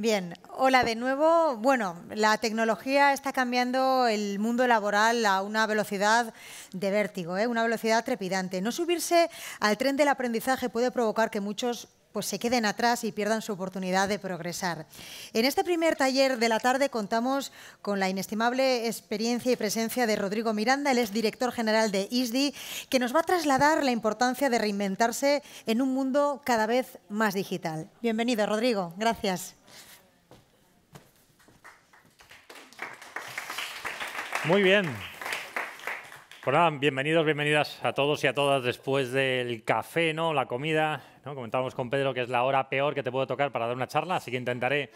Bien, hola de nuevo. Bueno, la tecnología está cambiando el mundo laboral a una velocidad de vértigo, ¿eh? una velocidad trepidante. No subirse al tren del aprendizaje puede provocar que muchos pues se queden atrás y pierdan su oportunidad de progresar. En este primer taller de la tarde contamos con la inestimable experiencia y presencia de Rodrigo Miranda, es director general de ISDI, que nos va a trasladar la importancia de reinventarse en un mundo cada vez más digital. Bienvenido, Rodrigo. Gracias. Muy bien. Pues bienvenidos, bienvenidas a todos y a todas después del café, ¿no? La comida. ¿no? Comentábamos con Pedro que es la hora peor que te puedo tocar para dar una charla, así que intentaré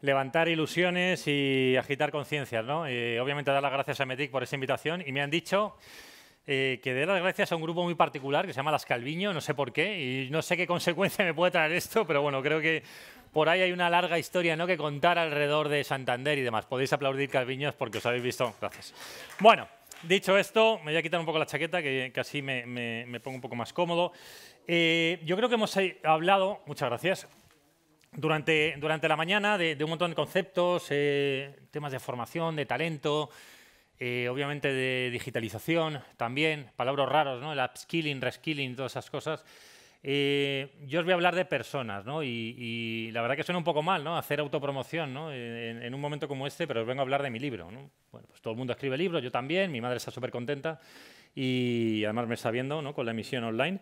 levantar ilusiones y agitar conciencias, ¿no? Y obviamente dar las gracias a Metic por esa invitación y me han dicho eh, que dé las gracias a un grupo muy particular que se llama Las Calviño, no sé por qué, y no sé qué consecuencia me puede traer esto, pero bueno, creo que por ahí hay una larga historia ¿no? que contar alrededor de Santander y demás. Podéis aplaudir, Calviños, porque os habéis visto. Gracias. Bueno, dicho esto, me voy a quitar un poco la chaqueta, que, así me, pongo un poco más cómodo. Eh, yo creo que hemos hablado, muchas gracias, durante, durante la mañana de, un montón de conceptos, eh, temas de formación, de talento, eh, obviamente de digitalización también, palabras raros, ¿no? El upskilling, reskilling, todas esas cosas. Eh, yo os voy a hablar de personas, ¿no? Y, la verdad que suena un poco mal, ¿no? Hacer autopromoción, ¿no? En, un momento como este, pero os vengo a hablar de mi libro, Bueno, pues todo el mundo escribe libros, yo también, mi madre está súper contenta y además me está viendo, ¿no? Con la emisión online.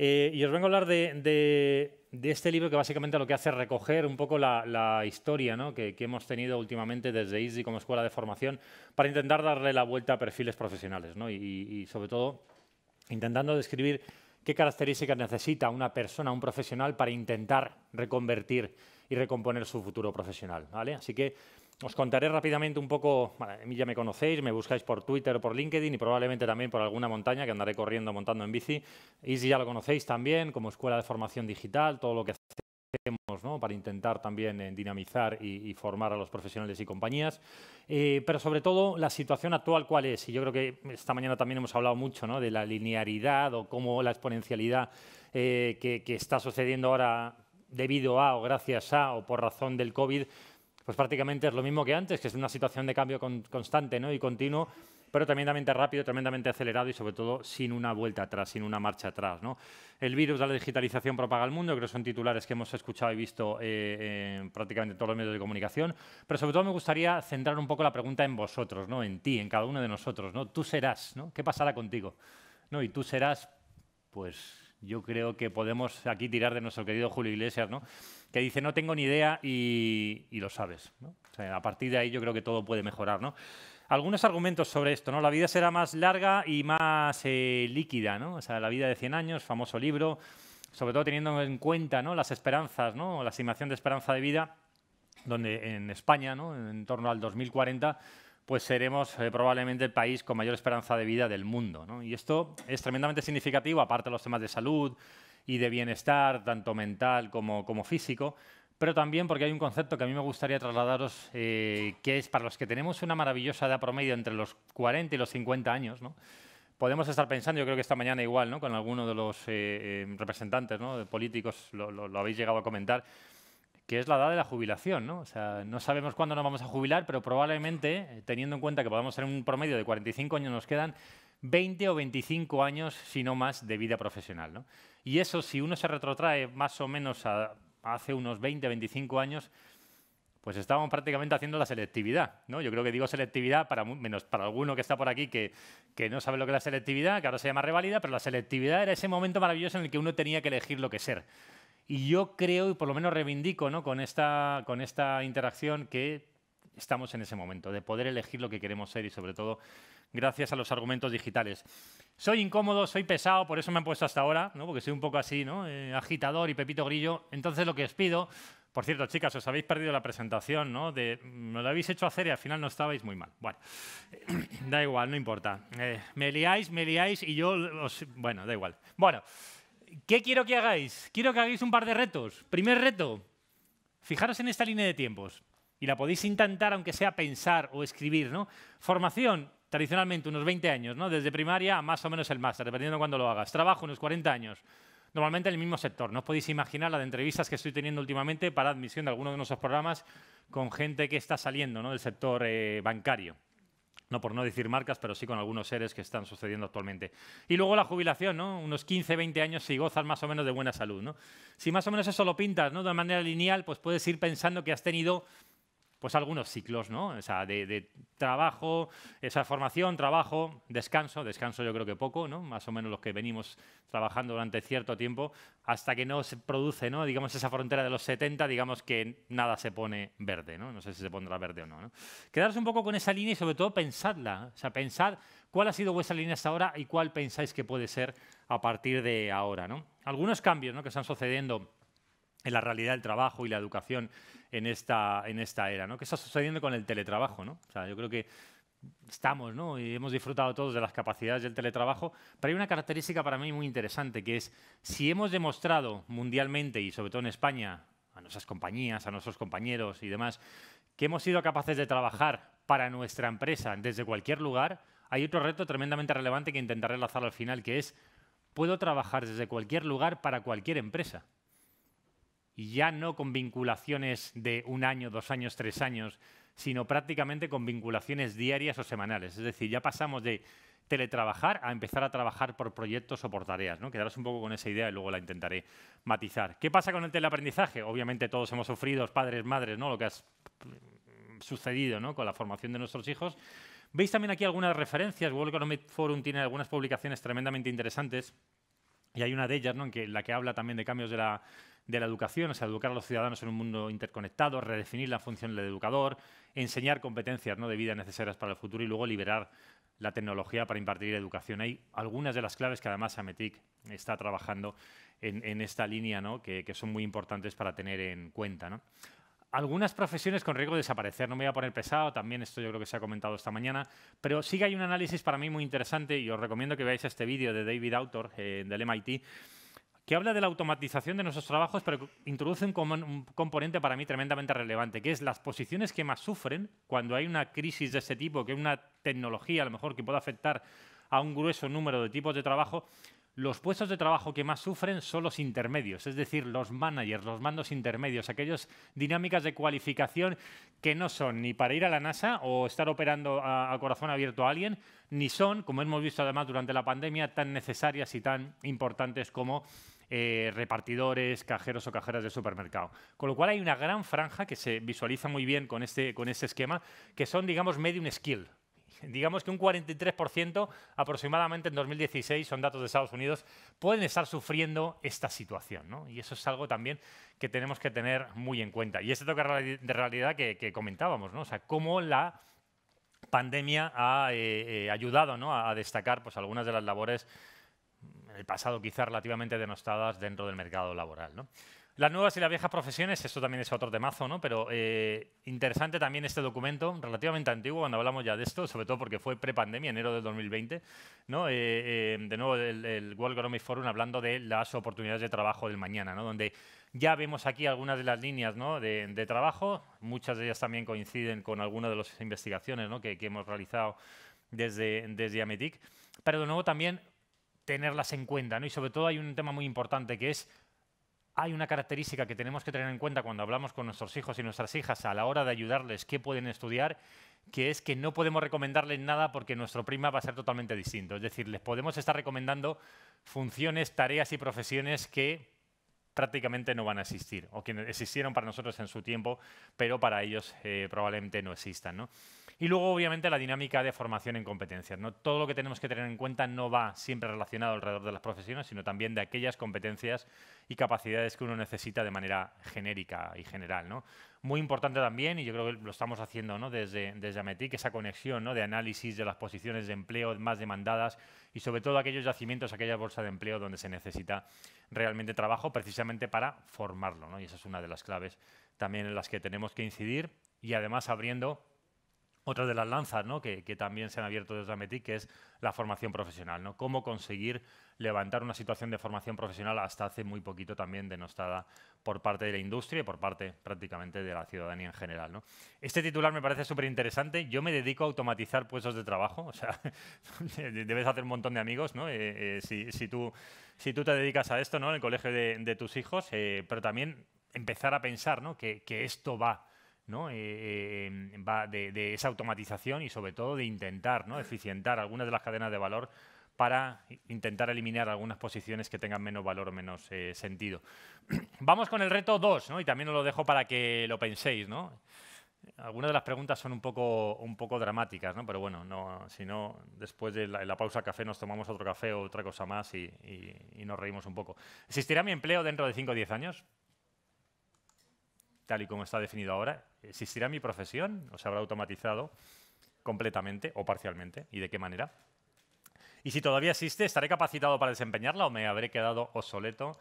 Eh, y os vengo a hablar de, este libro que básicamente lo que hace es recoger un poco la, historia ¿no? que, hemos tenido últimamente desde Easy como escuela de formación para intentar darle la vuelta a perfiles profesionales ¿no? y, y sobre todo intentando describir ¿Qué características necesita una persona, un profesional, para intentar reconvertir y recomponer su futuro profesional? ¿vale? Así que os contaré rápidamente un poco, a mí ya me conocéis, me buscáis por Twitter o por LinkedIn y probablemente también por alguna montaña que andaré corriendo, montando en bici. Y si ya lo conocéis también como escuela de formación digital, todo lo que para intentar también eh, dinamizar y, formar a los profesionales y compañías. Eh, pero sobre todo, la situación actual, ¿cuál es? Y yo creo que esta mañana también hemos hablado mucho de la linearidad o cómo la exponencialidad eh, que, está sucediendo ahora debido a o gracias a o por razón del COVID, pues prácticamente es lo mismo que antes, que es una situación de cambio constante ¿no? y continuo pero tremendamente rápido, tremendamente acelerado y sobre todo sin una vuelta atrás, sin una marcha atrás. ¿no? El virus de la digitalización propaga el mundo, creo que son titulares que hemos escuchado y visto eh, eh, en prácticamente todos los medios de comunicación, pero sobre todo me gustaría centrar un poco la pregunta en vosotros, ¿no? en ti, en cada uno de nosotros. ¿no? Tú serás, ¿no? ¿qué pasará contigo? ¿No? Y tú serás, pues yo creo que podemos aquí tirar de nuestro querido Julio Iglesias, ¿no? que dice, no tengo ni idea y, lo sabes. ¿no? a partir de ahí yo creo que todo puede mejorar. ¿no? algunos argumentos sobre esto, ¿no? La vida será más larga y más eh, líquida, ¿no? O sea, la vida de 100 años, famoso libro, sobre todo teniendo en cuenta las esperanzas, ¿no? La estimación de esperanza de vida, donde en España, ¿no? En torno al 2040 pues seremos eh, probablemente el país con mayor esperanza de vida del mundo. Y esto es tremendamente significativo, aparte de los temas de salud y de bienestar, tanto mental como, como físico, pero también porque hay un concepto que a mí me gustaría trasladaros, eh, que es para los que tenemos una maravillosa edad promedio entre los 40 y los 50 años, podemos estar pensando, yo creo que esta mañana igual, con alguno de los eh, eh, representantes de políticos, lo, habéis llegado a comentar, que es la edad de la jubilación. ¿no? O sea, no sabemos cuándo nos vamos a jubilar, pero probablemente, teniendo en cuenta que podamos tener un promedio de 45 años, nos quedan 20 o 25 años, si no más, de vida profesional. Y eso, si uno se retrotrae más o menos a hace unos 20, 25 años, pues estábamos prácticamente haciendo la selectividad. ¿no? Yo creo que digo selectividad para, menos para alguno que está por aquí que, que no sabe lo que es la selectividad, que ahora se llama revalida, pero la selectividad era ese momento maravilloso en el que uno tenía que elegir lo que ser. Y yo creo, y por lo menos reivindico ¿no? con, esta, con esta interacción, que estamos en ese momento, de poder elegir lo que queremos ser y sobre todo gracias a los argumentos digitales. Soy incómodo, soy pesado, por eso me han puesto hasta ahora, ¿no? porque soy un poco así, ¿no? Eh, agitador y pepito grillo. Entonces lo que os pido, por cierto, chicas, os habéis perdido la presentación, ¿no? De, mm, me lo habéis hecho hacer y al final no estabais muy mal. Bueno, da igual, no importa. Eh, me liáis, me liáis y yo os... Bueno, da igual. Bueno, ¿qué quiero que hagáis? Quiero que hagáis un par de retos. Primer reto, fijaros en esta línea de tiempos y la podéis intentar, aunque sea pensar o escribir. ¿no? Formación, tradicionalmente unos 20 años, ¿no? desde primaria a más o menos el máster, dependiendo de cuándo lo hagas. Trabajo, unos 40 años, normalmente en el mismo sector. No os podéis imaginar la de entrevistas que estoy teniendo últimamente para admisión de alguno de nuestros programas con gente que está saliendo ¿no? del sector eh, bancario. No por no decir marcas, pero sí con algunos seres que están sucediendo actualmente. Y luego la jubilación, Unos 15, 20 años si gozas más o menos de buena salud, ¿no? Si más o menos eso lo pintas, ¿no? De manera lineal, pues puedes ir pensando que has tenido pues algunos ciclos, ¿no? O sea, de, trabajo, esa formación, trabajo, descanso, descanso yo creo que poco, ¿no? Más o menos los que venimos trabajando durante cierto tiempo, hasta que no se produce, ¿no? Digamos, esa frontera de los 70, digamos que nada se pone verde, ¿no? No sé si se pondrá verde o no, ¿no? Quedarse un poco con esa línea y sobre todo pensadla, o sea, pensad cuál ha sido vuestra línea hasta ahora y cuál pensáis que puede ser a partir de ahora, ¿no? Algunos cambios, ¿no? Que están sucediendo en la realidad del trabajo y la educación en esta, en esta era. ¿no? ¿Qué está sucediendo con el teletrabajo? ¿no? O yo creo que estamos ¿no? y hemos disfrutado todos de las capacidades del teletrabajo, pero hay una característica para mí muy interesante, que es si hemos demostrado mundialmente y sobre todo en España, a nuestras compañías, a nuestros compañeros y demás, que hemos sido capaces de trabajar para nuestra empresa desde cualquier lugar, hay otro reto tremendamente relevante que intentaré enlazar al final, que es, puedo trabajar desde cualquier lugar para cualquier empresa ya no con vinculaciones de un año, dos años, tres años, sino prácticamente con vinculaciones diarias o semanales. Es decir, ya pasamos de teletrabajar a empezar a trabajar por proyectos o por tareas. ¿no? Quedaros un poco con esa idea y luego la intentaré matizar. ¿Qué pasa con el teleaprendizaje? Obviamente todos hemos sufrido, padres, madres, ¿no? lo que ha mm, sucedido ¿no? con la formación de nuestros hijos. Veis también aquí algunas referencias. World Economic Forum tiene algunas publicaciones tremendamente interesantes. Y hay una de ellas ¿no? que, en la que habla también de cambios de la de la educación, o sea, educar a los ciudadanos en un mundo interconectado, redefinir la función del educador, enseñar competencias ¿no? de vida necesarias para el futuro y luego liberar la tecnología para impartir educación. Hay algunas de las claves que además Ametic está trabajando en, esta línea, que, son muy importantes para tener en cuenta. algunas profesiones con riesgo de desaparecer. No me voy a poner pesado, también esto yo creo que se ha comentado esta mañana, pero sí que hay un análisis para mí muy interesante y os recomiendo que veáis este vídeo de David Autor eh, del MIT que habla de la automatización de nuestros trabajos, pero introduce un, componente para mí tremendamente relevante, que es las posiciones que más sufren cuando hay una crisis de ese tipo, que una tecnología a lo mejor que pueda afectar a un grueso número de tipos de trabajo, los puestos de trabajo que más sufren son los intermedios, es decir, los managers, los mandos intermedios, aquellas dinámicas de cualificación que no son ni para ir a la NASA o estar operando a, corazón abierto a alguien, ni son, como hemos visto además durante la pandemia, tan necesarias y tan importantes como eh, repartidores, cajeros o cajeras de supermercado. Con lo cual hay una gran franja que se visualiza muy bien con este, con este esquema, que son, digamos, medium skill, digamos que un 43% aproximadamente en 2016, son datos de Estados Unidos, pueden estar sufriendo esta situación. Y eso es algo también que tenemos que tener muy en cuenta. Y ese toque de realidad que, comentábamos, ¿no? o sea, cómo la pandemia ha eh, eh, ayudado a, a destacar pues, algunas de las labores el pasado quizá relativamente denostadas dentro del mercado laboral. Las nuevas y las viejas profesiones, esto también es otro temazo, ¿no? Pero eh, interesante también este documento, relativamente antiguo cuando hablamos ya de esto, sobre todo porque fue pre-pandemia, enero del 2020, ¿no? Eh, eh, de nuevo, el, World Economic Forum hablando de las oportunidades de trabajo del mañana, Donde ya vemos aquí algunas de las líneas de, trabajo, muchas de ellas también coinciden con algunas de las investigaciones que, hemos realizado desde, desde Ametic, pero de nuevo también tenerlas en cuenta. ¿no? Y sobre todo hay un tema muy importante que es, hay una característica que tenemos que tener en cuenta cuando hablamos con nuestros hijos y nuestras hijas a la hora de ayudarles qué pueden estudiar, que es que no podemos recomendarles nada porque nuestro prima va a ser totalmente distinto. Es decir, les podemos estar recomendando funciones, tareas y profesiones que prácticamente no van a existir, o que existieron para nosotros en su tiempo, pero para ellos eh, probablemente no existan. ¿no? Y luego, obviamente, la dinámica de formación en competencias. ¿no? Todo lo que tenemos que tener en cuenta no va siempre relacionado alrededor de las profesiones, sino también de aquellas competencias y capacidades que uno necesita de manera genérica y general. ¿no? Muy importante también, y yo creo que lo estamos haciendo ¿no? desde, desde Ametic, esa conexión ¿no? de análisis de las posiciones de empleo más demandadas y sobre todo aquellos yacimientos, aquella bolsa de empleo donde se necesita realmente trabajo precisamente para formarlo. ¿no? Y esa es una de las claves también en las que tenemos que incidir y además abriendo otra de las lanzas que, también se han abierto desde Ametic, que es la formación profesional. ¿no? Cómo conseguir levantar una situación de formación profesional hasta hace muy poquito también denostada por parte de la industria y por parte prácticamente de la ciudadanía en general. Este titular me parece súper interesante. Yo me dedico a automatizar puestos de trabajo. O sea, debes hacer un montón de amigos eh, eh, si, tú, te dedicas a esto ¿no? en el colegio de, tus hijos, eh, pero también empezar a pensar ¿no? que, que esto va ¿no? Eh, eh, de, esa automatización y sobre todo de intentar ¿no? eficientar algunas de las cadenas de valor para intentar eliminar algunas posiciones que tengan menos valor o menos eh, sentido. Vamos con el reto 2, y también os lo dejo para que lo penséis. Algunas de las preguntas son un poco, un poco dramáticas, pero bueno, no, si no, después de la, pausa café nos tomamos otro café o otra cosa más y, y, y nos reímos un poco. ¿Existirá mi empleo dentro de 5 o 10 años? tal y como está definido ahora, ¿existirá mi profesión o se habrá automatizado completamente o parcialmente? ¿Y de qué manera? Y si todavía existe, ¿estaré capacitado para desempeñarla o me habré quedado obsoleto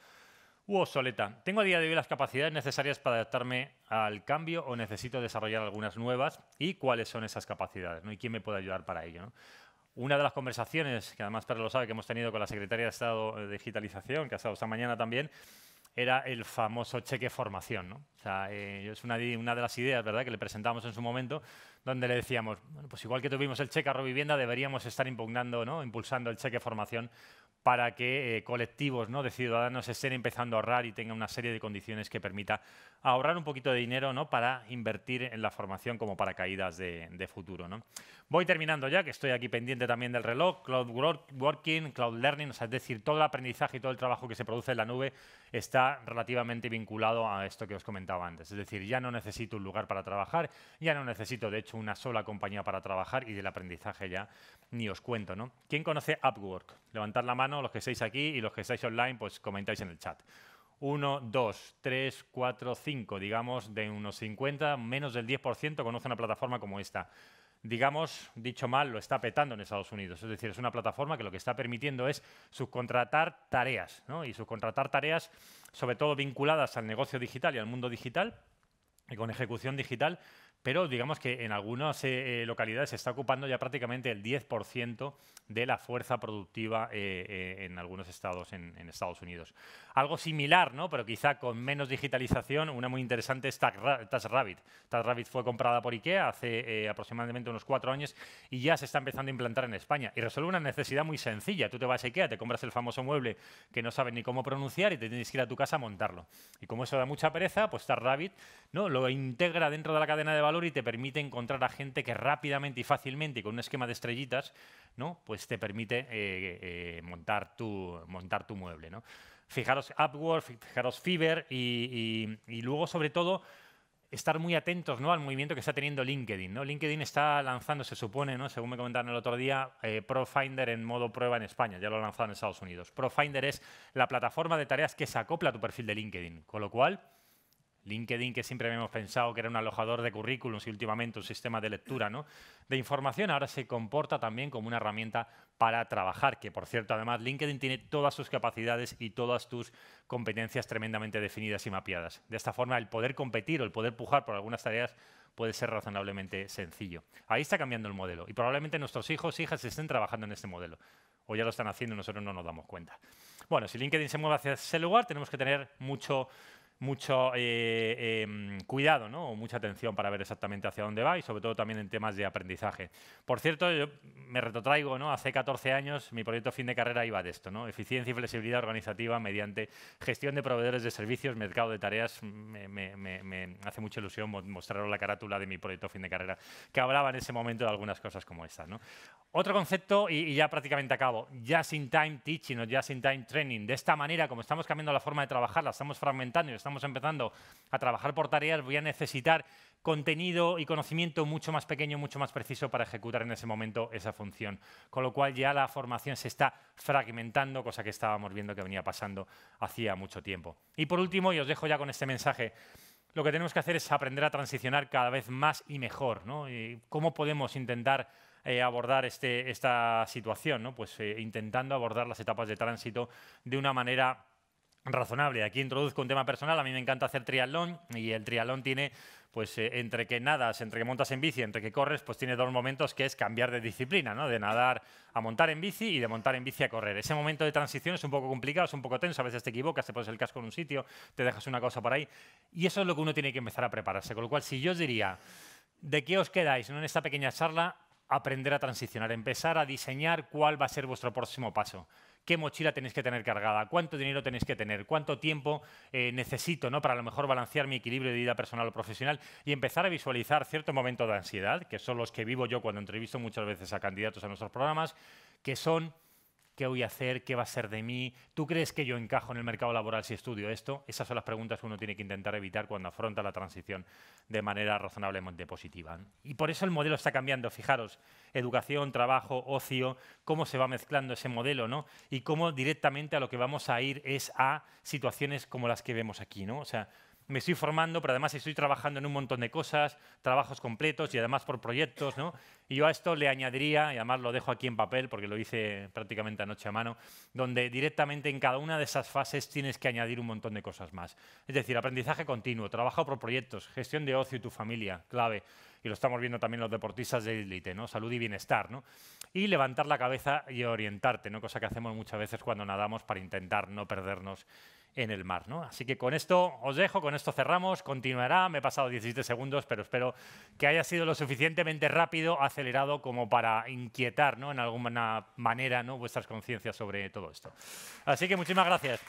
u obsoleta? ¿Tengo a día de hoy las capacidades necesarias para adaptarme al cambio o necesito desarrollar algunas nuevas? ¿Y cuáles son esas capacidades? ¿Y quién me puede ayudar para ello? Una de las conversaciones, que además Pedro lo sabe, que hemos tenido con la secretaría de Estado de Digitalización, que ha estado esta mañana también, era el famoso cheque formación. Eh, es una, de las ideas ¿verdad? que le presentamos en su momento, donde le decíamos, pues igual que tuvimos el cheque a Vivienda, deberíamos estar impugnando, ¿no? impulsando el cheque formación para que eh, colectivos ¿no? de ciudadanos estén empezando a ahorrar y tengan una serie de condiciones que permita ahorrar un poquito de dinero ¿no? para invertir en la formación como paracaídas de, de futuro. Voy terminando ya, que estoy aquí pendiente también del reloj. Cloud Working, Cloud Learning, es decir, todo el aprendizaje y todo el trabajo que se produce en la nube está relativamente vinculado a esto que os comentaba antes. Es decir, ya no necesito un lugar para trabajar, ya no necesito, de hecho, una sola compañía para trabajar y del aprendizaje ya ni os cuento. ¿no? ¿Quién conoce Upwork? levantad la mano los que estáis aquí y los que estáis online, pues comentáis en el chat. Uno, dos, tres, cuatro, cinco, digamos, de unos 50, menos del 10% conoce una plataforma como esta. Digamos, dicho mal, lo está petando en Estados Unidos. Es decir, es una plataforma que lo que está permitiendo es subcontratar tareas, ¿no? Y subcontratar tareas, sobre todo vinculadas al negocio digital y al mundo digital, y con ejecución digital, pero digamos que en algunas eh, eh, localidades se está ocupando ya prácticamente el 10% de la fuerza productiva eh, en algunos estados en, Estados Unidos. Algo similar, ¿no? pero quizá con menos digitalización, una muy interesante es TaskRabbit. TaskRabbit fue comprada por IKEA hace aproximadamente unos cuatro años y ya se está empezando a implantar en España. Y resuelve una necesidad muy sencilla. Tú te vas a IKEA, te compras el famoso mueble que no sabes ni cómo pronunciar y te tienes que ir a tu casa a montarlo. Y como eso da mucha pereza, pues TaskRabbit ¿no? lo integra dentro de la cadena de valor y te permite encontrar a gente que rápidamente y fácilmente y con un esquema de estrellitas, ¿no? Pues te permite eh, eh, montar, tu, montar tu mueble, ¿no? Fijaros Upwork, fijaros Fiverr y, luego, sobre todo, estar muy atentos ¿no? al movimiento que está teniendo LinkedIn. ¿no? LinkedIn está lanzando, se supone, ¿no? según me comentaron el otro día, eh, Profinder en modo prueba en España, ya lo ha lanzado en Estados Unidos. Profinder es la plataforma de tareas que se acopla a tu perfil de LinkedIn, con lo cual LinkedIn, que siempre habíamos pensado que era un alojador de currículums y últimamente un sistema de lectura ¿no? de información, ahora se comporta también como una herramienta para trabajar, que por cierto, además, LinkedIn tiene todas sus capacidades y todas tus competencias tremendamente definidas y mapeadas. De esta forma, el poder competir o el poder pujar por algunas tareas puede ser razonablemente sencillo. Ahí está cambiando el modelo y probablemente nuestros hijos e hijas estén trabajando en este modelo o ya lo están haciendo y nosotros no nos damos cuenta. Bueno, si LinkedIn se mueve hacia ese lugar, tenemos que tener mucho mucho eh, em, cuidado o mucha atención para ver exactamente hacia dónde va y sobre todo también en temas de aprendizaje. Por cierto, yo me retrotraigo, ¿no? hace 14 años mi proyecto fin de carrera iba de esto, ¿no? eficiencia y flexibilidad organizativa mediante gestión de proveedores de servicios, mercado de tareas, me, hace mucha ilusión mostraros la carátula de mi proyecto fin de carrera, que hablaba en ese momento de algunas cosas como estas. Otro concepto, y, ya prácticamente acabo, just in time teaching o just in time training, de esta manera como estamos cambiando la forma de trabajar, la estamos fragmentando estamos estamos empezando a trabajar por tareas, voy a necesitar contenido y conocimiento mucho más pequeño, mucho más preciso para ejecutar en ese momento esa función. Con lo cual ya la formación se está fragmentando, cosa que estábamos viendo que venía pasando hacía mucho tiempo. Y por último, y os dejo ya con este mensaje, lo que tenemos que hacer es aprender a transicionar cada vez más y mejor. ¿Cómo podemos intentar eh, abordar este, esta situación? Pues eh, intentando abordar las etapas de tránsito de una manera razonable. Aquí introduzco un tema personal. A mí me encanta hacer triatlón y el triatlón tiene, pues eh, entre que nadas, entre que montas en bici, entre que corres, pues tiene dos momentos que es cambiar de disciplina, ¿no? De nadar a montar en bici y de montar en bici a correr. Ese momento de transición es un poco complicado, es un poco tenso. A veces te equivocas, te pones el casco en un sitio, te dejas una cosa por ahí. Y eso es lo que uno tiene que empezar a prepararse. Con lo cual, si yo os diría, ¿de qué os quedáis en esta pequeña charla? Aprender a transicionar, empezar a diseñar cuál va a ser vuestro próximo paso qué mochila tenéis que tener cargada, cuánto dinero tenéis que tener, cuánto tiempo eh, necesito ¿no? para a lo mejor balancear mi equilibrio de vida personal o profesional y empezar a visualizar cierto momento de ansiedad, que son los que vivo yo cuando entrevisto muchas veces a candidatos a nuestros programas, que son ¿Qué voy a hacer? ¿Qué va a ser de mí? ¿Tú crees que yo encajo en el mercado laboral si estudio esto? Esas son las preguntas que uno tiene que intentar evitar cuando afronta la transición de manera razonablemente positiva. Y por eso el modelo está cambiando. Fijaros, educación, trabajo, ocio, cómo se va mezclando ese modelo, ¿no? Y cómo directamente a lo que vamos a ir es a situaciones como las que vemos aquí, ¿no? O sea, me estoy formando, pero además estoy trabajando en un montón de cosas, trabajos completos y además por proyectos, ¿no? Y yo a esto le añadiría, y además lo dejo aquí en papel porque lo hice prácticamente anoche a mano, donde directamente en cada una de esas fases tienes que añadir un montón de cosas más. Es decir, aprendizaje continuo, trabajo por proyectos, gestión de ocio y tu familia, clave. Y lo estamos viendo también los deportistas de élite, ¿no? Salud y bienestar, ¿no? Y levantar la cabeza y orientarte, ¿no? Cosa que hacemos muchas veces cuando nadamos para intentar no perdernos en el mar. ¿no? Así que con esto os dejo, con esto cerramos, continuará, me he pasado 17 segundos, pero espero que haya sido lo suficientemente rápido, acelerado, como para inquietar ¿no? en alguna manera ¿no? vuestras conciencias sobre todo esto. Así que muchísimas gracias.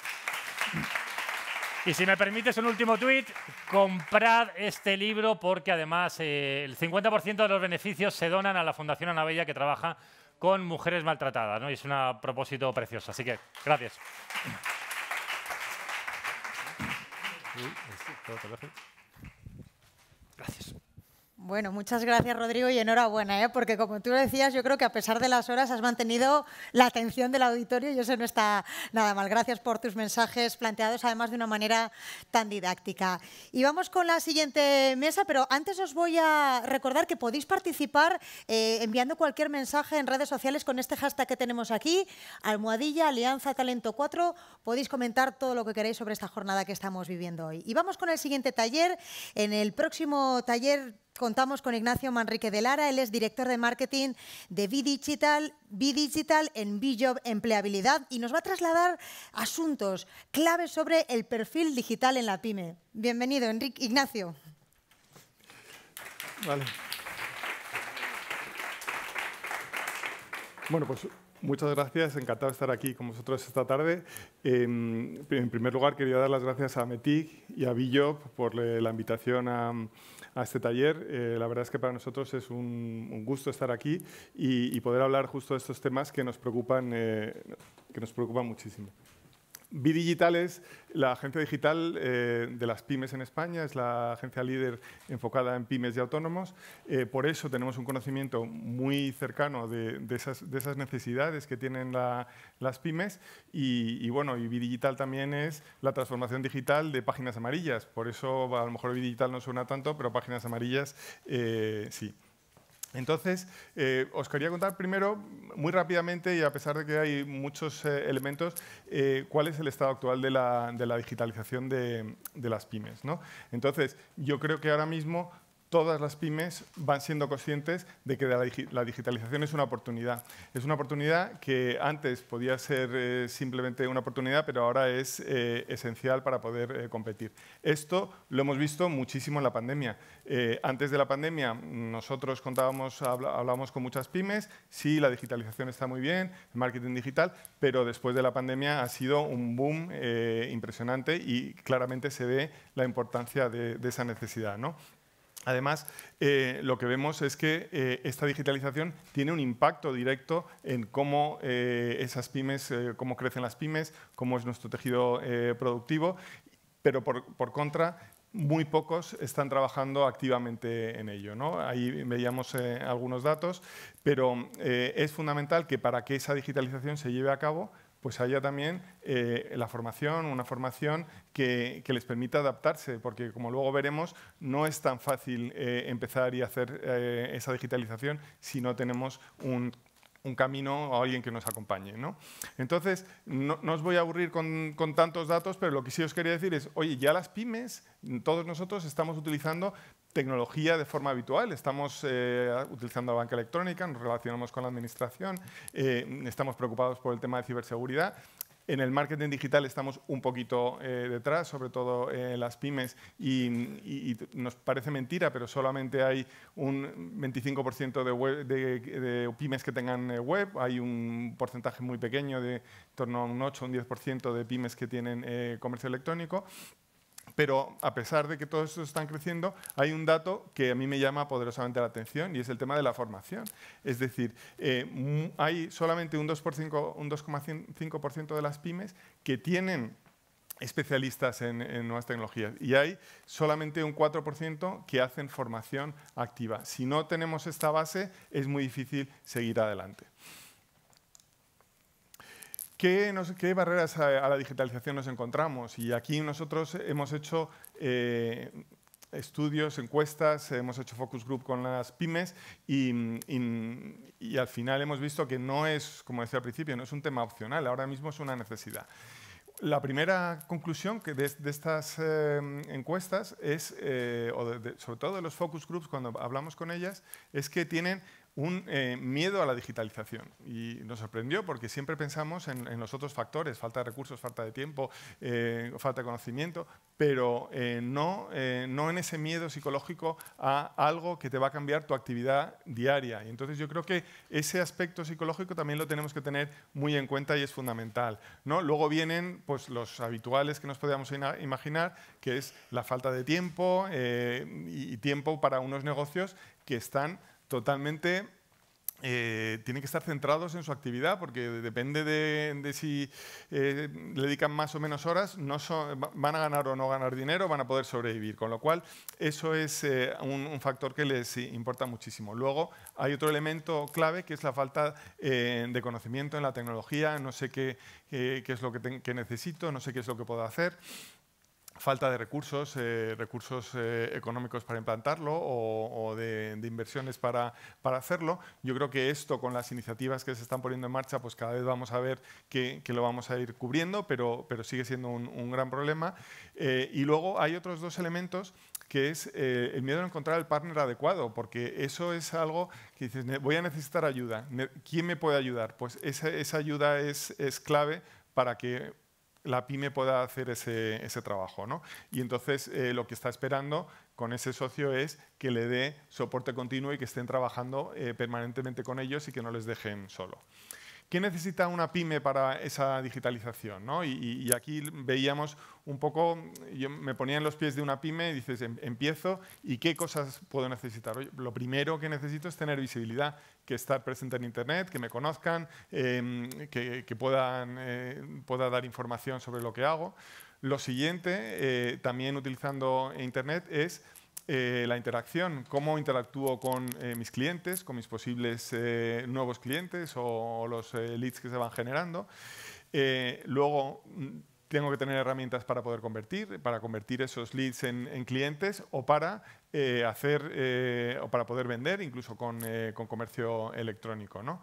Y si me permites un último tuit, comprad este libro porque además eh, el 50% de los beneficios se donan a la Fundación Anabella que trabaja con mujeres maltratadas, ¿no? Y es un propósito precioso, así que gracias. Uy, este, todo Gracias. Bueno, muchas gracias Rodrigo y enhorabuena, ¿eh? porque como tú decías, yo creo que a pesar de las horas has mantenido la atención del auditorio y eso no está nada mal. Gracias por tus mensajes planteados además de una manera tan didáctica. Y vamos con la siguiente mesa, pero antes os voy a recordar que podéis participar eh, enviando cualquier mensaje en redes sociales con este hashtag que tenemos aquí, almohadilla alianza talento 4. Podéis comentar todo lo que queréis sobre esta jornada que estamos viviendo hoy. Y vamos con el siguiente taller. En el próximo taller contamos con Ignacio Manrique de Lara, él es director de marketing de B-Digital, B-Digital en B-Job Empleabilidad y nos va a trasladar asuntos claves sobre el perfil digital en la pyme. Bienvenido, Enrique Ignacio. Bueno, pues Muchas gracias, encantado de estar aquí con vosotros esta tarde. Em, en primer lugar, quería dar las gracias a Metic y a Job por la invitación a, a este taller. Eh, la verdad es que para nosotros es un, gusto estar aquí y, poder hablar justo de estos temas que nos preocupan eh, muchísimo. Bidigital es la agencia digital eh, de las pymes en España, es la agencia líder enfocada en pymes y autónomos. Eh, por eso tenemos un conocimiento muy cercano de, esas, necesidades que tienen las pymes. Y, bueno, Bidigital también es la transformación digital de páginas amarillas. Por eso a lo mejor Bidigital no suena tanto, pero páginas amarillas eh, sí. Entonces, eh, os quería contar primero, muy rápidamente, y a pesar de que hay muchos eh, elementos, eh, cuál es el estado actual de la, digitalización de, las pymes. Entonces, yo creo que ahora mismo todas las pymes van siendo conscientes de que la digitalización es una oportunidad. Es una oportunidad que antes podía ser eh, simplemente una oportunidad, pero ahora es eh, esencial para poder eh, competir. Esto lo hemos visto muchísimo en la pandemia. antes de la pandemia nosotros contábamos, hablábamos con muchas pymes, sí, la digitalización está muy bien, el marketing digital, pero después de la pandemia ha sido un boom impresionante y claramente se ve la importancia de, de esa necesidad. ¿no? Además, eh, lo que vemos es que eh, esta digitalización tiene un impacto directo en cómo eh, esas pymes, cómo crecen las pymes, cómo es nuestro tejido productivo, pero por, contra, muy pocos están trabajando activamente en ello. ¿no? Ahí veíamos algunos datos, pero es fundamental que para que esa digitalización se lleve a cabo, pues haya también eh, la formación, una formación que, les permita adaptarse, porque como luego veremos, no es tan fácil eh, empezar y hacer eh, esa digitalización si no tenemos un, camino o alguien que nos acompañe. Entonces, no, os voy a aburrir con, con tantos datos, pero lo que sí os quería decir es, oye, ya las pymes, todos nosotros estamos utilizando tecnología de forma habitual. Estamos eh, utilizando la banca electrónica, nos relacionamos con la administración, eh, estamos preocupados por el tema de ciberseguridad. En el marketing digital estamos un poquito eh, detrás, sobre todo las pymes, y, nos parece mentira, pero solamente hay un 25% de, pymes que tengan web, hay un porcentaje muy pequeño de en torno a un 8 o un 10% de pymes que tienen comercio electrónico. Pero a pesar de que todos estos están creciendo, hay un dato que a mí me llama poderosamente la atención y es el tema de la formación. Es decir, eh, hay solamente un 2,5% de las pymes que tienen especialistas en, nuevas tecnologías y hay solamente un 4% que hacen formación activa. Si no tenemos esta base, es muy difícil seguir adelante. ¿Qué, barreras a, la digitalización nos encontramos? Y aquí nosotros hemos hecho eh, estudios, encuestas, hemos hecho focus group con las pymes y, al final hemos visto que no es, como decía al principio, no es un tema opcional, ahora mismo es una necesidad. La primera conclusión que de, estas eh, encuestas es, eh, sobre todo de los focus groups cuando hablamos con ellas, es que tienen un eh, miedo a la digitalización. Y nos sorprendió porque siempre pensamos en, los otros factores, falta de recursos, falta de tiempo, eh, falta de conocimiento, pero eh, no, no en ese miedo psicológico a algo que te va a cambiar tu actividad diaria. Y entonces yo creo que ese aspecto psicológico también lo tenemos que tener muy en cuenta y es fundamental. ¿no? Luego vienen pues, los habituales que nos podíamos imaginar, que es la falta de tiempo y tiempo para unos negocios que están totalmente eh, tienen que estar centrados en su actividad porque depende de, si eh, le dedican más o menos horas, no van a ganar o no ganar dinero, van a poder sobrevivir. Con lo cual, eso es eh, un, factor que les importa muchísimo. Luego, hay otro elemento clave que es la falta de conocimiento en la tecnología, no sé qué, es lo que, que necesito, no sé qué es lo que puedo hacer falta de recursos, eh, recursos eh, económicos para implantarlo o, de, inversiones para, para, hacerlo. Yo creo que esto, con las iniciativas que se están poniendo en marcha, pues cada vez vamos a ver que, lo vamos a ir cubriendo, pero, pero sigue siendo un, gran problema. Eh, y luego hay otros dos elementos que es el miedo a encontrar el partner adecuado, porque eso es algo que dices, voy a necesitar ayuda. ¿Quién me puede ayudar? Pues esa, ayuda es, es clave para que la pyme pueda hacer ese, trabajo. ¿no? Y entonces eh, lo que está esperando con ese socio es que le dé soporte continuo y que estén trabajando eh, permanentemente con ellos y que no les dejen solo. ¿Qué necesita una pyme para esa digitalización? Y, aquí veíamos un poco, yo me ponía en los pies de una pyme y dices, em, empiezo y qué cosas puedo necesitar. lo primero que necesito es tener visibilidad, que estar presente en Internet, que me conozcan, em, que, puedan, eh, pueda dar información sobre lo que hago. Lo siguiente, eh, también utilizando Internet, es eh, la interacción, cómo interactúo con eh, mis clientes, con mis posibles eh, nuevos clientes o, los leads que se van generando. luego, mm, tengo que tener herramientas para poder convertir, para convertir esos leads en, clientes o para hacer o para poder vender incluso con, comercio electrónico. ¿no?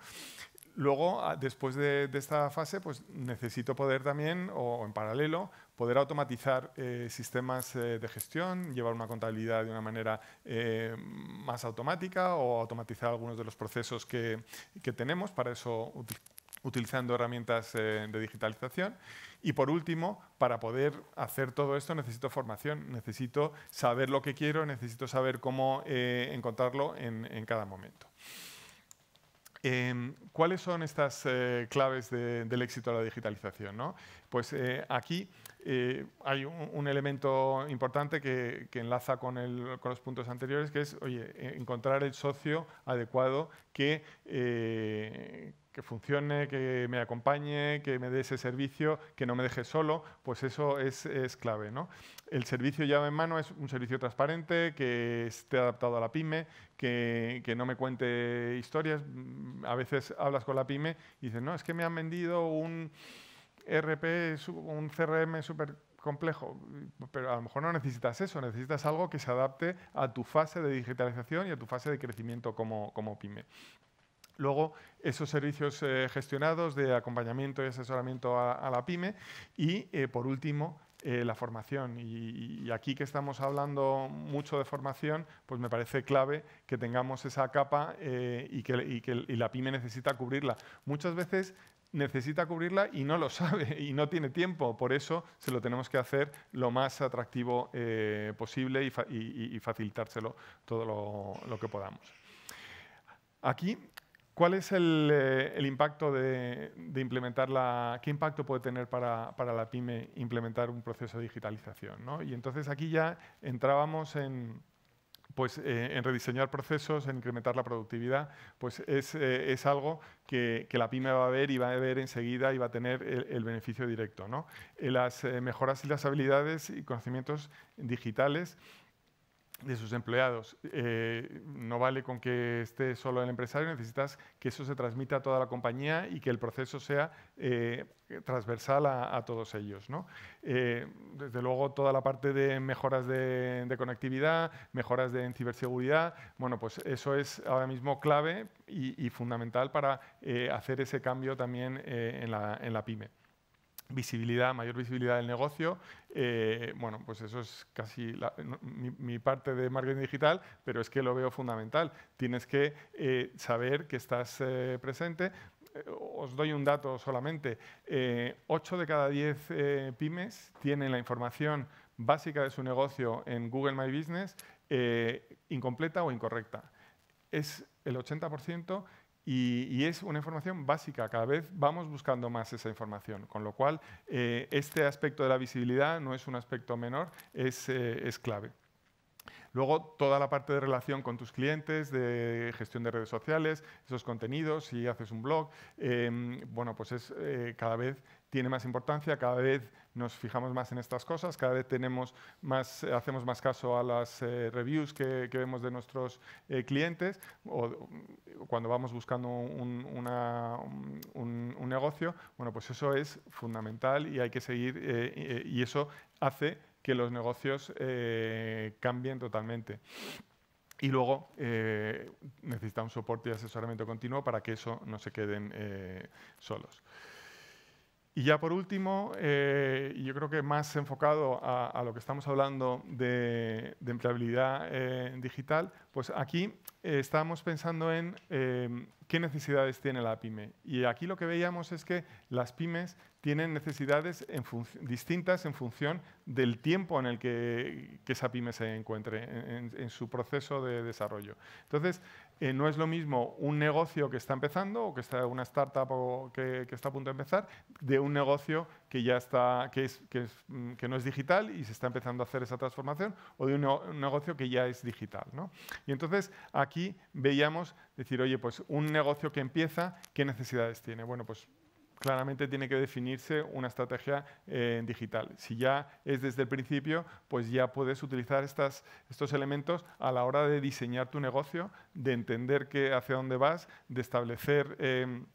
Luego, después de, de, esta fase, pues necesito poder también, o en paralelo, poder automatizar eh, sistemas eh, de gestión, llevar una contabilidad de una manera eh, más automática o automatizar algunos de los procesos que, tenemos, para eso utilizando herramientas de digitalización. Y por último, para poder hacer todo esto necesito formación, necesito saber lo que quiero, necesito saber cómo encontrarlo en, cada momento. Em, ¿Cuáles son estas claves del éxito de la digitalización? Pues aquí eh, hay un, elemento importante que, enlaza con, los puntos anteriores, que es oye, eh, encontrar el socio adecuado eh, que, funcione, que me acompañe, que me dé ese servicio, que no me deje solo, pues eso es, clave. El servicio llave en mano es un servicio transparente, que esté adaptado a la pyme, que, que, no me cuente historias. A veces hablas con la pyme y dices, no, es que me han vendido un e RP es un CRM súper complejo, pero a lo mejor no necesitas eso, necesitas algo que se adapte a tu fase de digitalización y a tu fase de crecimiento como, pyme. Luego, esos servicios eh, gestionados de acompañamiento y asesoramiento a, la pyme. Y, eh, por último, eh, la formación. Y, aquí que estamos hablando mucho de formación, pues me parece clave que tengamos esa capa y, que, la pyme necesita cubrirla. Muchas veces necesita cubrirla y no lo sabe y no tiene tiempo. Por eso se lo tenemos que hacer lo más atractivo eh, posible y, facilitárselo todo lo, que podamos. Aquí ¿Cuál es el, eh, impacto de, implementar la... ¿Qué impacto puede tener para, la pyme implementar un proceso de digitalización? Y entonces aquí ya entrábamos en, pues, eh, en rediseñar procesos, en incrementar la productividad, pues es, eh, algo que, la pyme va a ver y va a ver enseguida y va a tener el, beneficio directo. ¿no? Eh, las mejoras y las habilidades y conocimientos digitales de sus empleados. Eh, no vale con que esté solo el empresario, necesitas que eso se transmita a toda la compañía y que el proceso sea eh, transversal a, todos ellos. Eh, desde luego, toda la parte de mejoras de, conectividad, mejoras de, ciberseguridad, bueno, pues eso es ahora mismo clave y, fundamental para hacer ese cambio también en la pyme visibilidad, mayor visibilidad del negocio. Eh, bueno, pues eso es casi mi, parte de marketing digital, pero es que lo veo fundamental. Tienes que eh, saber que estás eh, presente. Os doy un dato solamente. 8 de cada 10 pymes tienen la información básica de su negocio en Google My Business incompleta o incorrecta. Es el 80% y, es una información básica, cada vez vamos buscando más esa información, con lo cual eh, este aspecto de la visibilidad no es un aspecto menor, es eh, clave. Luego, toda la parte de relación con tus clientes, de gestión de redes sociales, esos contenidos, si haces un blog, em, bueno, pues es eh, cada vez tiene más importancia, cada vez nos fijamos más en estas cosas, cada vez tenemos hacemos más caso a las eh, reviews que, vemos de nuestros eh, clientes o cuando vamos buscando un, negocio, bueno, pues eso es fundamental y hay que seguir y eso hace que los negocios eh, cambien totalmente. Y luego eh, necesita un soporte y asesoramiento continuo para que eso no se queden eh, solos. Y ya por último, eh, yo creo que más enfocado a, lo que estamos hablando de, empleabilidad eh, digital, pues aquí eh, estábamos pensando en em, qué necesidades tiene la pyme. Y aquí lo que veíamos es que las pymes tienen necesidades distintas en función del tiempo en el que, esa pyme se encuentre en, en su proceso de desarrollo. Entonces, eh, no es lo mismo un negocio que está empezando o que está una startup o que, está a punto de empezar de un negocio que ya está que es, mm, que, no es digital y se está empezando a hacer esa transformación o de un, negocio que ya es digital. Y entonces aquí veíamos decir, oye, pues un negocio que empieza, ¿qué necesidades tiene? Bueno, pues claramente tiene que definirse una estrategia eh, digital. Si ya es desde el principio, pues ya puedes utilizar estos elementos a la hora de diseñar tu negocio, de entender qué, hacia dónde vas, de establecer em,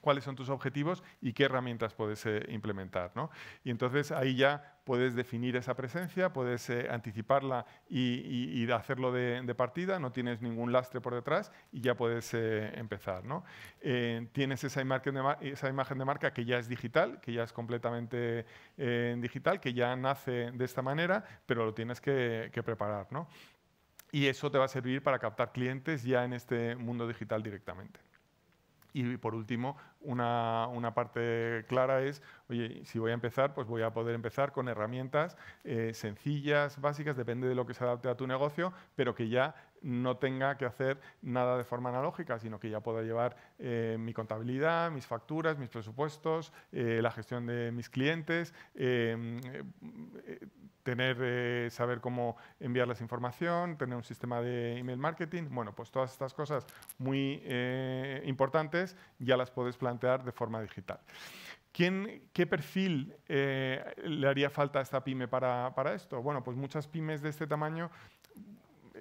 cuáles son tus objetivos y qué herramientas puedes eh, implementar. ¿no? Y entonces ahí ya puedes definir esa presencia, puedes eh, anticiparla y, hacerlo de, partida, no tienes ningún lastre por detrás y ya puedes eh, empezar. ¿no? tienes esa imagen, de esa imagen de marca que ya es digital, que ya es completamente digital, que ya nace de esta manera, pero lo tienes que, que preparar. ¿no? Y eso te va a servir para captar clientes ya en este mundo digital directamente. Y por último, una, parte clara es, oye, si voy a empezar, pues voy a poder empezar con herramientas eh, sencillas, básicas, depende de lo que se adapte a tu negocio, pero que ya no tenga que hacer nada de forma analógica, sino que ya pueda llevar eh, mi contabilidad, mis facturas, mis presupuestos, eh, la gestión de mis clientes, em, tener, saber cómo enviarles información, tener un sistema de email marketing. Bueno, pues todas estas cosas muy importantes ya las puedes plantear plantear de forma digital. ¿Qué perfil eh, le haría falta a esta pyme para, para esto? Bueno, pues muchas pymes de este tamaño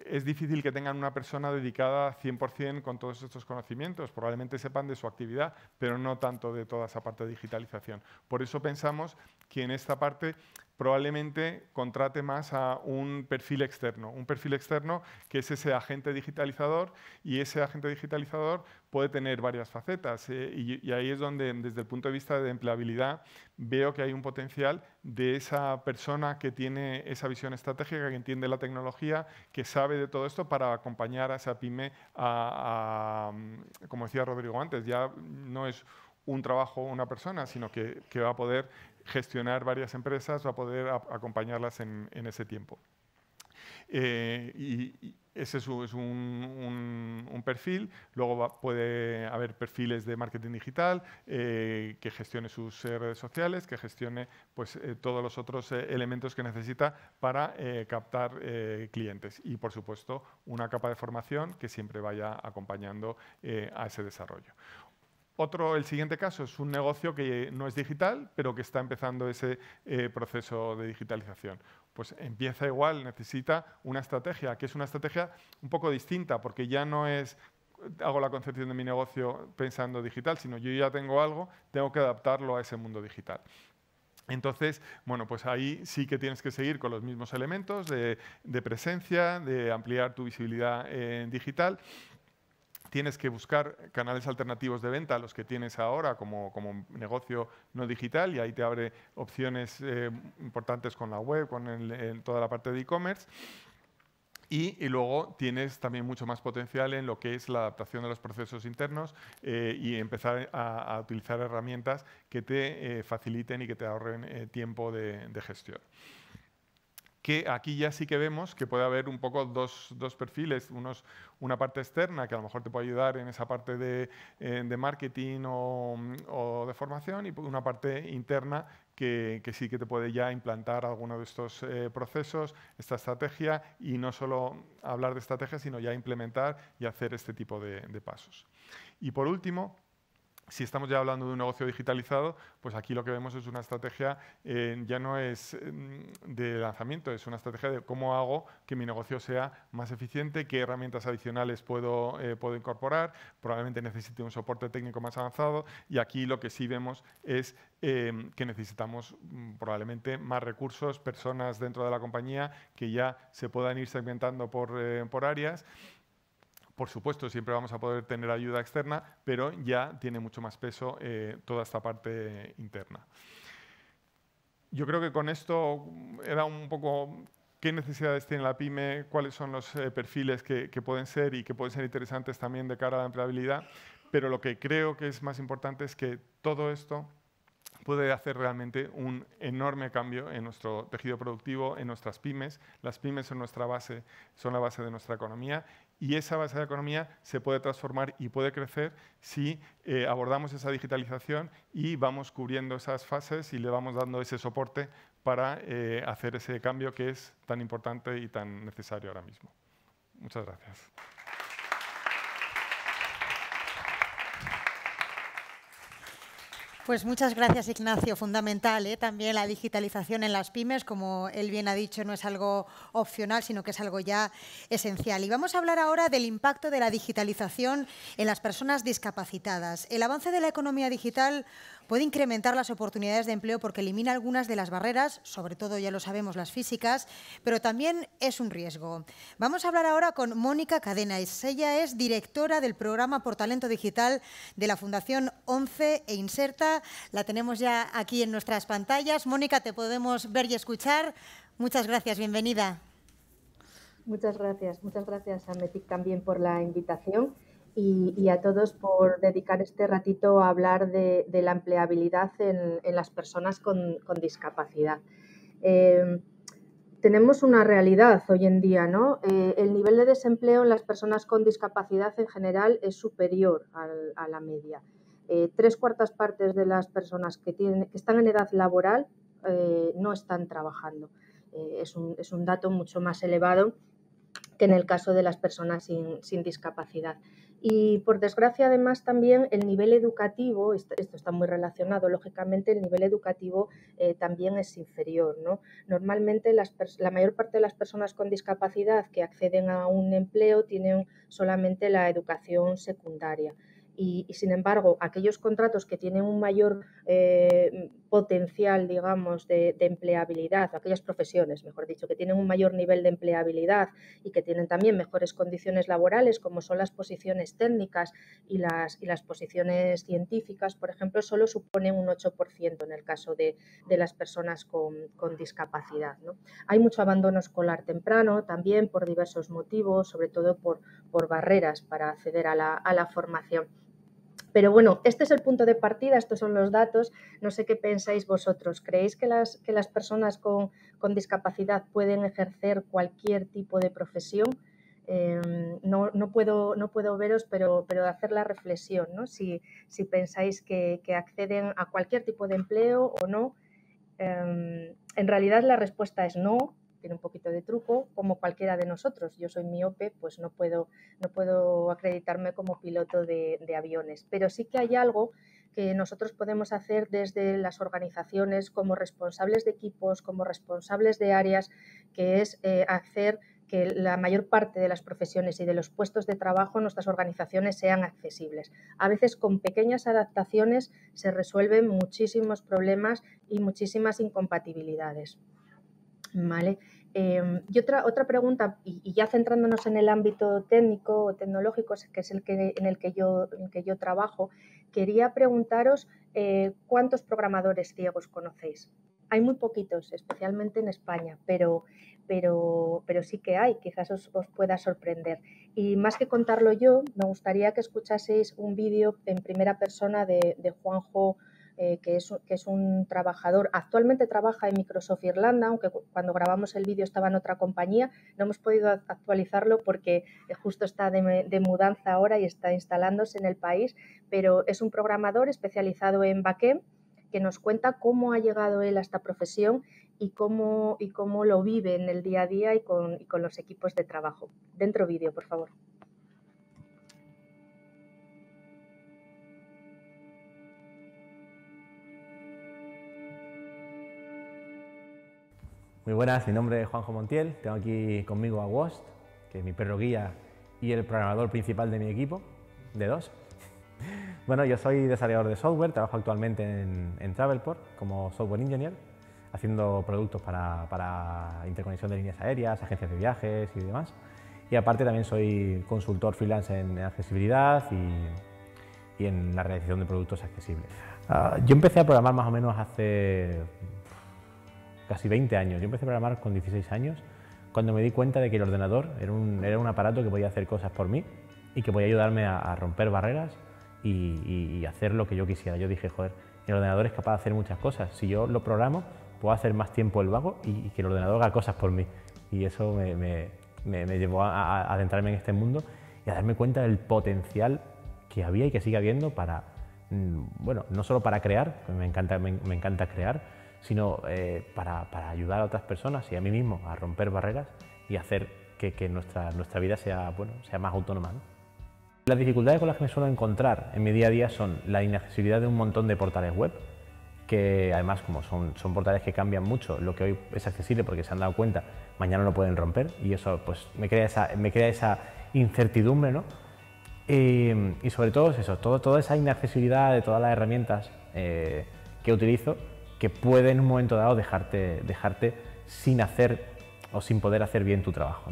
es difícil que tengan una persona dedicada 100% con todos estos conocimientos. Probablemente sepan de su actividad, pero no tanto de toda esa parte de digitalización. Por eso pensamos que en esta parte probablemente contrate más a un perfil externo. Un perfil externo que es ese agente digitalizador y ese agente digitalizador puede tener varias facetas eh, y, ahí es donde desde el punto de vista de empleabilidad veo que hay un potencial de esa persona que tiene esa visión estratégica, que entiende la tecnología, que sabe de todo esto para acompañar a esa pyme a, como decía Rodrigo antes, ya no es un trabajo una persona, sino que, que va a poder gestionar varias empresas, va a poder acompañarlas en, ese tiempo. Eh, y, ese es, un, perfil. Luego puede haber perfiles de marketing digital eh, que gestione sus eh, redes sociales, que gestione pues, todos los otros elementos que necesita para captar clientes. Y, por supuesto, una capa de formación que siempre vaya acompañando a ese desarrollo. Otro, el siguiente caso es un negocio que no es digital, pero que está empezando ese eh, proceso de digitalización. Pues empieza igual, necesita una estrategia, que es una estrategia un poco distinta, porque ya no es hago la concepción de mi negocio pensando digital, sino yo ya tengo algo, tengo que adaptarlo a ese mundo digital. Entonces, bueno, pues ahí sí que tienes que seguir con los mismos elementos de, presencia, de ampliar tu visibilidad en digital tienes que buscar canales alternativos de venta a los que tienes ahora como, como negocio no digital y ahí te abre opciones eh, importantes con la web, con toda la parte de e-commerce. Y, luego tienes también mucho más potencial en lo que es la adaptación de los procesos internos eh, y empezar a, utilizar herramientas que te eh, faciliten y que te ahorren tiempo de gestión que aquí ya sí que vemos que puede haber un poco dos, dos perfiles, unos, una parte externa que a lo mejor te puede ayudar en esa parte de, eh, marketing o, de formación y una parte interna que, sí que te puede ya implantar alguno de estos eh, procesos, esta estrategia y no solo hablar de estrategia, sino ya implementar y hacer este tipo de pasos. Y por último, si estamos ya hablando de un negocio digitalizado, pues aquí lo que vemos es una estrategia, eh, ya no es mm, de lanzamiento, es una estrategia de cómo hago que mi negocio sea más eficiente, qué herramientas adicionales puedo, eh, puedo incorporar, probablemente necesite un soporte técnico más avanzado y aquí lo que sí vemos es eh, que necesitamos mm, probablemente más recursos, personas dentro de la compañía que ya se puedan ir segmentando por, por áreas. Por supuesto, siempre vamos a poder tener ayuda externa, pero ya tiene mucho más peso eh, toda esta parte interna. Yo creo que con esto era un poco qué necesidades tiene la pyme, cuáles son los eh, perfiles que, que, pueden ser y que pueden ser interesantes también de cara a la empleabilidad, pero lo que creo que es más importante es que todo esto puede hacer realmente un enorme cambio en nuestro tejido productivo, en nuestras pymes. Las pymes son nuestra base, son la base de nuestra economía y esa base de economía se puede transformar y puede crecer si eh, abordamos esa digitalización y vamos cubriendo esas fases y le vamos dando ese soporte para eh, hacer ese cambio que es tan importante y tan necesario ahora mismo. Muchas gracias. Pues muchas gracias, Ignacio. Fundamental ¿eh? también la digitalización en las pymes, como él bien ha dicho, no es algo opcional, sino que es algo ya esencial. Y vamos a hablar ahora del impacto de la digitalización en las personas discapacitadas. El avance de la economía digital puede incrementar las oportunidades de empleo porque elimina algunas de las barreras, sobre todo ya lo sabemos las físicas, pero también es un riesgo. Vamos a hablar ahora con Mónica Cadena. Ella es directora del programa por talento digital de la Fundación 11 e Inserta la tenemos ya aquí en nuestras pantallas. Mónica, te podemos ver y escuchar. Muchas gracias, bienvenida. Muchas gracias, muchas gracias a Metic también por la invitación y, a todos por dedicar este ratito a hablar de, la empleabilidad en, las personas con, discapacidad. Eh, tenemos una realidad hoy en día, ¿no? Eh, el nivel de desempleo en las personas con discapacidad en general es superior a la media. Eh, tres cuartas partes de las personas que, están en edad laboral eh, no están trabajando. Eh, es, un, dato mucho más elevado que en el caso de las personas sin, discapacidad. Y por desgracia, además, también el nivel educativo, esto está muy relacionado, lógicamente, el nivel educativo también es inferior. Normalmente, la mayor parte de las personas con discapacidad que acceden a un empleo tienen solamente la educación secundaria y, sin embargo aquellos contratos que tienen un mayor eh, potencial, digamos, de, empleabilidad, aquellas profesiones, mejor dicho, que tienen un mayor nivel de empleabilidad y que tienen también mejores condiciones laborales, como son las posiciones técnicas y las, posiciones científicas, por ejemplo, solo suponen un 8% en el caso de, las personas con, discapacidad. Hay mucho abandono escolar temprano también por diversos motivos, sobre todo por, barreras para acceder a la formación. Pero bueno, este es el punto de partida, estos son los datos. No sé qué pensáis vosotros. ¿Creéis que las, que las personas con, discapacidad pueden ejercer cualquier tipo de profesión? Em, no, puedo, no puedo veros, pero, pero hacer la reflexión, ¿no? si, si pensáis que, acceden a cualquier tipo de empleo o no. Em, en realidad la respuesta es no, tiene un poquito de truco, como cualquiera de nosotros. Yo soy miope, pues no puedo, no puedo acreditarme como piloto de, aviones. Pero sí que hay algo que nosotros podemos hacer desde las organizaciones como responsables de equipos, como responsables de áreas, que es eh, hacer que la mayor parte de las profesiones y de los puestos de trabajo en nuestras organizaciones sean accesibles. A veces con pequeñas adaptaciones se resuelven muchísimos problemas y muchísimas incompatibilidades. Vale. Em, y otra, otra pregunta, y, ya centrándonos en el ámbito técnico o tecnológico, que es el que, en, el que yo, en que yo trabajo, quería preguntaros eh, cuántos programadores ciegos conocéis. Hay muy poquitos, especialmente en España, pero, pero, pero sí que hay, quizás os, pueda sorprender. Y más que contarlo yo, me gustaría que escuchaseis un vídeo en primera persona de, de Juanjo eh, que, es, que, es, un trabajador, actualmente trabaja en Microsoft Irlanda, aunque cuando grabamos el vídeo estaba en otra compañía, no hemos podido actualizarlo porque eh, justo está de, mudanza ahora y está instalándose en el país, pero es un programador especializado en backend que nos cuenta cómo ha llegado él a esta profesión y cómo, y cómo lo vive en el día a día y con, y con los equipos de trabajo. Dentro vídeo, por favor. Muy buenas, mi nombre es Juanjo Montiel, tengo aquí conmigo a Wost, que es mi perro guía y el programador principal de mi equipo, de dos. Bueno, yo soy desarrollador de software, trabajo actualmente en, Travelport como software engineer, haciendo productos para, interconexión de líneas aéreas, agencias de viajes y demás. Y aparte también soy consultor freelance en, accesibilidad y, en la realización de productos accesibles. Ah, yo empecé a programar más o menos hace casi 20 años. Yo empecé a programar con 16 años cuando me di cuenta de que el ordenador era un, aparato que podía hacer cosas por mí y que podía ayudarme a, romper barreras y, hacer lo que yo quisiera. Yo dije, joder, el ordenador es capaz de hacer muchas cosas. Si yo lo programo, puedo hacer más tiempo el vago y, que el ordenador haga cosas por mí. Y eso me, llevó a, adentrarme en este mundo y a darme cuenta del potencial que había y que sigue habiendo para, mm, bueno, no solo para crear, me encanta, me encanta crear, sino eh, para, ayudar a otras personas y a mí mismo a romper barreras y hacer que, nuestra, vida sea, sea más autónoma. Las dificultades con las que me suelo encontrar en mi día a día son la inaccesibilidad de un montón de portales web, que además como son, portales que cambian mucho, lo que hoy es accesible porque se han dado cuenta, mañana lo pueden romper y eso pues me crea esa, incertidumbre, ¿no? y sobre todo eso, toda esa inaccesibilidad de todas las herramientas eh, que utilizo que puede en un momento dado dejarte, dejarte sin hacer o sin poder hacer bien tu trabajo.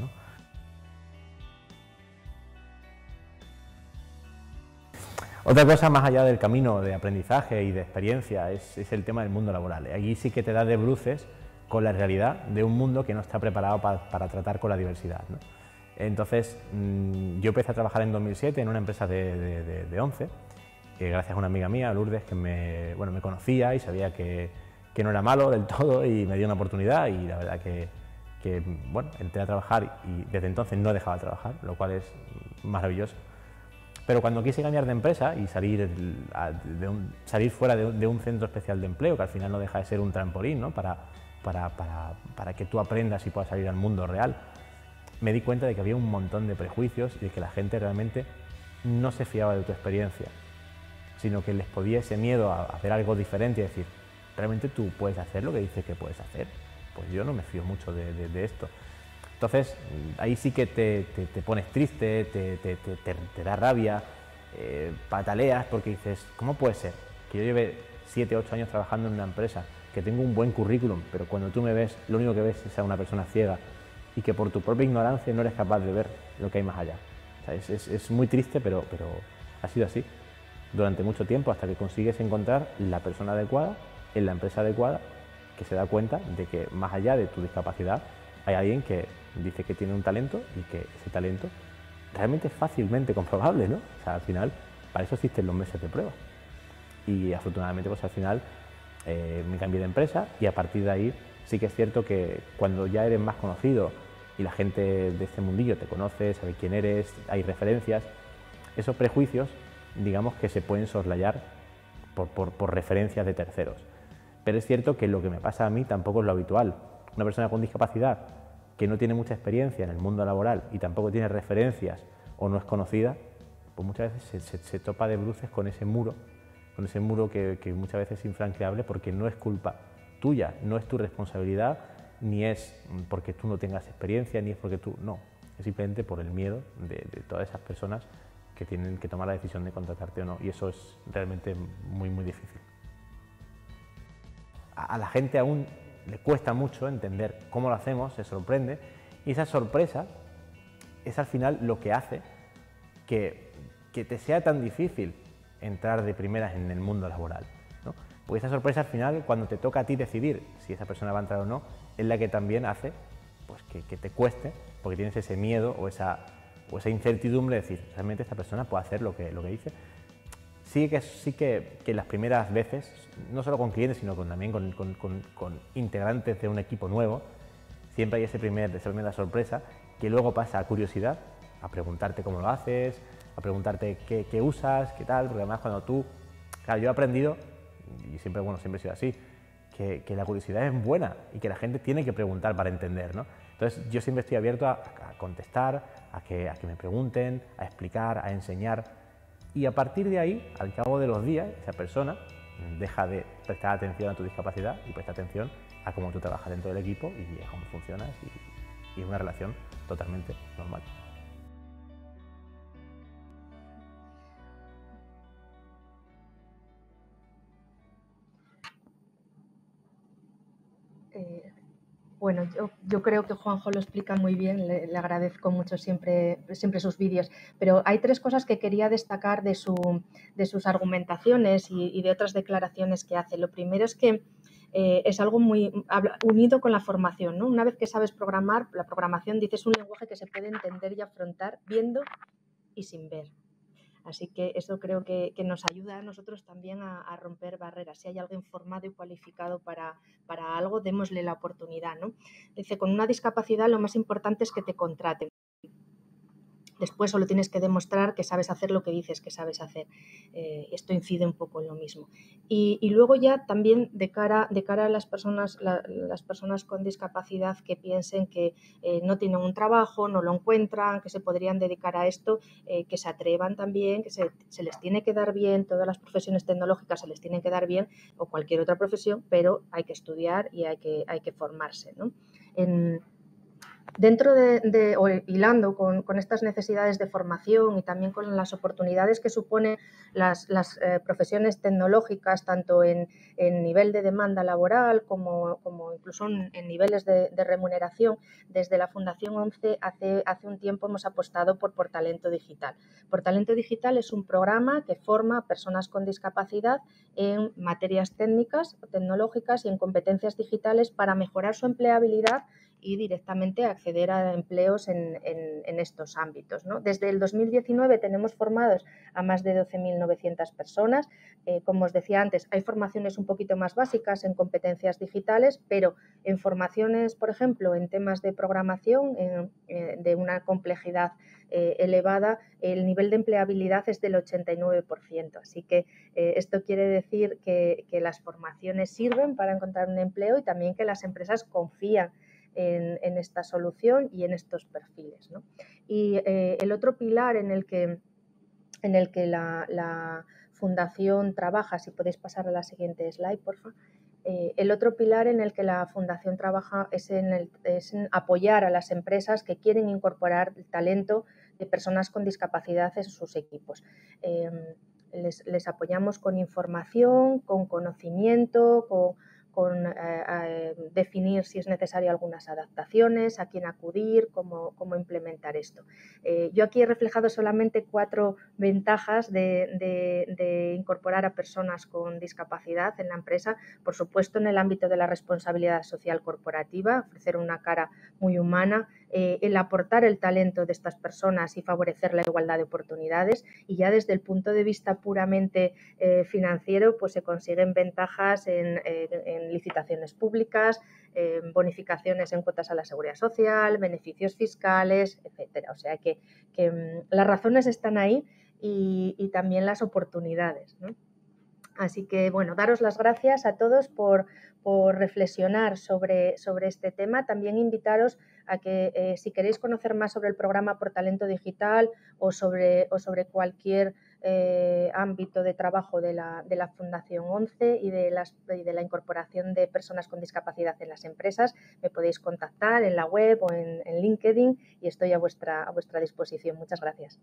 Otra cosa más allá del camino de aprendizaje y de experiencia es, el tema del mundo laboral. ¿eh? Allí sí que te da de bruces con la realidad de un mundo que no está preparado para tratar con la diversidad. Entonces, mm, yo empecé a trabajar en 2007 en una empresa de, de 11 gracias a una amiga mía, Lourdes, que me, conocía y sabía que, no era malo del todo y me dio una oportunidad y la verdad que, bueno, entré a trabajar y desde entonces no dejaba de trabajar, lo cual es maravilloso. Pero cuando quise cambiar de empresa y salir, de salir fuera de un, centro especial de empleo, que al final no deja de ser un trampolín para, para que tú aprendas y puedas salir al mundo real, me di cuenta de que había un montón de prejuicios y de que la gente realmente no se fiaba de tu experiencia sino que les podía ese miedo a hacer algo diferente y decir, ¿realmente tú puedes hacer lo que dices que puedes hacer? Pues yo no me fío mucho de, esto. Entonces, ahí sí que te, pones triste, te, da rabia, eh, pataleas porque dices, ¿cómo puede ser que yo lleve 7, 8 años trabajando en una empresa, que tengo un buen currículum, pero cuando tú me ves, lo único que ves es a una persona ciega y que por tu propia ignorancia no eres capaz de ver lo que hay más allá? es, es, es muy triste, pero, pero ha sido así durante mucho tiempo hasta que consigues encontrar la persona adecuada en la empresa adecuada que se da cuenta de que más allá de tu discapacidad hay alguien que dice que tiene un talento y que ese talento realmente es fácilmente comprobable, ¿no? O sea, al final, para eso existen los meses de prueba. Y afortunadamente, pues al final eh, me cambié de empresa y a partir de ahí sí que es cierto que cuando ya eres más conocido y la gente de este mundillo te conoce, sabe quién eres, hay referencias, esos prejuicios digamos que se pueden soslayar por, referencias de terceros. Pero es cierto que lo que me pasa a mí tampoco es lo habitual. Una persona con discapacidad que no tiene mucha experiencia en el mundo laboral y tampoco tiene referencias o no es conocida, pues muchas veces se, topa de bruces con ese muro, con ese muro que, muchas veces es infranqueable porque no es culpa tuya, no es tu responsabilidad, ni es porque tú no tengas experiencia, ni es porque tú, no, es simplemente por el miedo de todas esas personas que tienen que tomar la decisión de contratarte o no y eso es realmente muy muy difícil. A la gente aún le cuesta mucho entender cómo lo hacemos, se sorprende y esa sorpresa es al final lo que hace que, te sea tan difícil entrar de primeras en el mundo laboral. ¿no? Porque esa sorpresa al final, cuando te toca a ti decidir si esa persona va a entrar o no, es la que también hace pues, que, que te cueste, porque tienes ese miedo o esa o esa incertidumbre de decir, realmente esta persona puede hacer lo que, lo que dice. Sí que, sí que, las primeras veces, no solo con clientes, sino también con, integrantes de un equipo nuevo, siempre hay ese primer, esa primera sorpresa que luego pasa a curiosidad, a preguntarte cómo lo haces, a preguntarte qué, usas, qué tal, porque además cuando tú, claro, yo he aprendido, y siempre, bueno, siempre he sido así, que, que la curiosidad es buena y que la gente tiene que preguntar para entender, ¿no? Entonces yo siempre estoy abierto a, contestar, a que, a que me pregunten, a explicar, a enseñar. Y a partir de ahí, al cabo de los días, esa persona deja de prestar atención a tu discapacidad y presta atención a cómo tú trabajas dentro del equipo y cómo funcionas y, y es una relación totalmente normal. yo, creo que Juanjo lo explica muy bien, le, agradezco mucho siempre, sus vídeos, pero hay tres cosas que quería destacar de, sus argumentaciones y, de otras declaraciones que hace. Lo primero es que eh, es algo muy unido con la formación. Una vez que sabes programar, la programación dice es un lenguaje que se puede entender y afrontar viendo y sin ver. Así que eso creo que, nos ayuda a nosotros también a, romper barreras. Si hay alguien formado y cualificado para, para algo, démosle la oportunidad. ¿no? Dice, con una discapacidad lo más importante es que te contraten después solo tienes que demostrar que sabes hacer lo que dices que sabes hacer. Eh, esto incide un poco en lo mismo. Y, luego ya también de cara, de cara a las personas, las personas con discapacidad que piensen que eh, no tienen un trabajo, no lo encuentran, que se podrían dedicar a esto, eh, que se atrevan también, que se, les tiene que dar bien, todas las profesiones tecnológicas se les tienen que dar bien, o cualquier otra profesión, pero hay que estudiar y hay que, hay que formarse. ¿no? En, Dentro de, o hilando con, estas necesidades de formación y también con las oportunidades que suponen las, eh, profesiones tecnológicas, tanto en, nivel de demanda laboral como, incluso en, niveles de, remuneración, desde la Fundación 11 hace, un tiempo hemos apostado por Talento Digital. Talento Digital es un programa que forma a personas con discapacidad en materias técnicas, tecnológicas y en competencias digitales para mejorar su empleabilidad y directamente acceder a empleos en, estos ámbitos. Desde el 2019 tenemos formados a más de 12.900 personas. Eh, como os decía antes, hay formaciones un poquito más básicas en competencias digitales, pero en formaciones, por ejemplo, en temas de programación eh, de una complejidad eh, elevada, el nivel de empleabilidad es del 89%. Así que esto quiere decir que, que las formaciones sirven para encontrar un empleo y también que las empresas confían en, esta solución y en estos perfiles. Y eh, el otro pilar en el que, en el que la, fundación trabaja, si podéis pasar a la siguiente slide, porfa eh, el otro pilar en el que la Fundación trabaja es en, el, es apoyar a las empresas que quieren incorporar el talento de personas con discapacidad en sus equipos. Eh, les, les, apoyamos con información, con conocimiento, con, con eh, em, definir si es necesario algunas adaptaciones, a quién acudir, cómo, implementar esto. Eh, yo aquí he reflejado solamente cuatro ventajas de, de, incorporar a personas con discapacidad en la empresa. Por supuesto, en el ámbito de la responsabilidad social corporativa, ofrecer una cara muy humana, eh, el aportar el talento de estas personas y favorecer la igualdad de oportunidades. Y ya desde el punto de vista puramente eh, financiero, pues se consiguen ventajas en, licitaciones públicas, bonificaciones en cuotas a la seguridad social, beneficios fiscales, etcétera. O sea que, mm, las razones están ahí y, y también las oportunidades. ¿no? Así que, bueno, daros las gracias a todos por, por reflexionar sobre, sobre, este tema. También invitaros a que eh, si queréis conocer más sobre el programa por talento digital o sobre, o sobre cualquier eh, ámbito de trabajo de la, Fundación 11 y de, la incorporación de personas con discapacidad en las empresas, me podéis contactar en la web o en, en LinkedIn y estoy a vuestra, a vuestra disposición. Muchas gracias.